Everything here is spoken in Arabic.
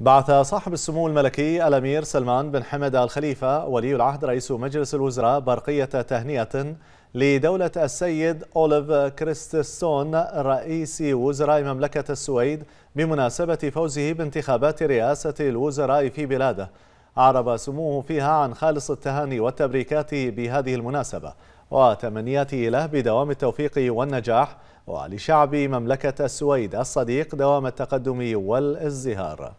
بعث صاحب السمو الملكي الأمير سلمان بن حمد الخليفة ولي العهد رئيس مجلس الوزراء برقية تهنئة لدولة السيد أوليف كريستسون رئيس وزراء مملكة السويد بمناسبة فوزه بانتخابات رئاسة الوزراء في بلاده أعرب سموه فيها عن خالص التهاني والتبريكات بهذه المناسبة وتمنياته له بدوام التوفيق والنجاح ولشعب مملكة السويد الصديق دوام التقدم والازدهار